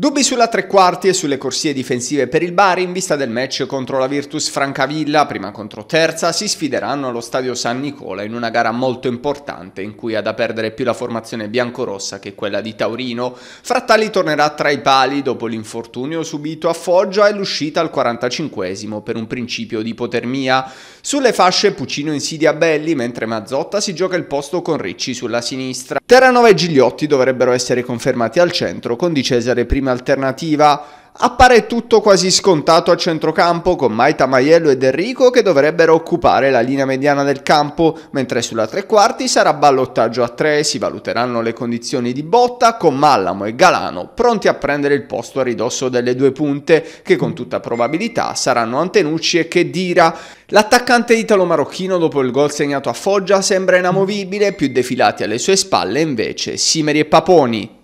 Dubbi sulla tre quarti e sulle corsie difensive per il Bari in vista del match contro la Virtus Francavilla, prima contro terza, si sfideranno allo stadio San Nicola in una gara molto importante in cui ha da perdere più la formazione biancorossa che quella di Taurino. Frattali tornerà tra i pali dopo l'infortunio subito a Foggia e l'uscita al 45 per un principio di ipotermia. Sulle fasce Puccino insidia Belli mentre Mazzotta si gioca il posto con Ricci sulla sinistra. Terranova e Gigliotti dovrebbero essere confermati al centro con Di Cesare prima un'alternativa, appare tutto quasi scontato a centrocampo con Maita Maiello ed Enrico che dovrebbero occupare la linea mediana del campo, mentre sulla tre quarti sarà ballottaggio a tre, si valuteranno le condizioni di botta con Mallamo e Galano pronti a prendere il posto a ridosso delle due punte che con tutta probabilità saranno Antenucci e Kedira. L'attaccante italo-marocchino dopo il gol segnato a Foggia sembra inamovibile, più defilati alle sue spalle invece Simeri e Paponi.